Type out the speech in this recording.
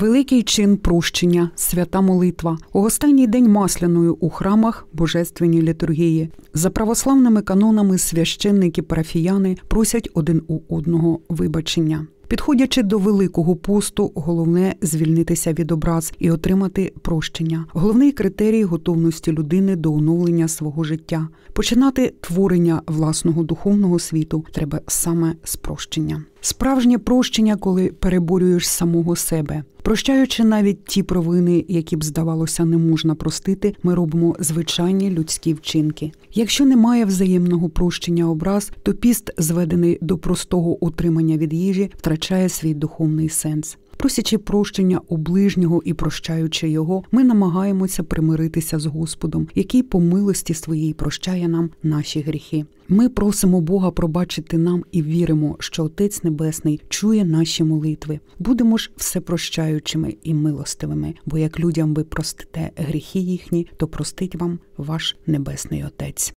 Великий чин прощення, свята молитва, у останній день масляною у храмах божественні літургії. За православними канонами священники парафіяни просять один у одного вибачення. Підходячи до великого посту, головне звільнитися від образ і отримати прощення. Головний критерій готовності людини до оновлення свого життя. Починати творення власного духовного світу треба саме з прощення справжнє прощення, коли переборюєш самого себе. Прощаючи навіть ті провини, які б здавалося, не можна простити, ми робимо звичайні людські вчинки. Якщо немає взаємного прощення образ, то піст, зведений до простого утримання від їжі, втрачає свій духовний сенс. Просячи прощення у ближнього і прощаючи його, ми намагаємося примиритися з Господом, який по милості своїй прощає нам наші гріхи. Ми просимо Бога пробачити нам і віримо, що Отець Небесний чує наші молитви. Будемо ж все прощаючими і милостивими, бо як людям ви простите гріхи їхні, то простить вам ваш небесний Отець.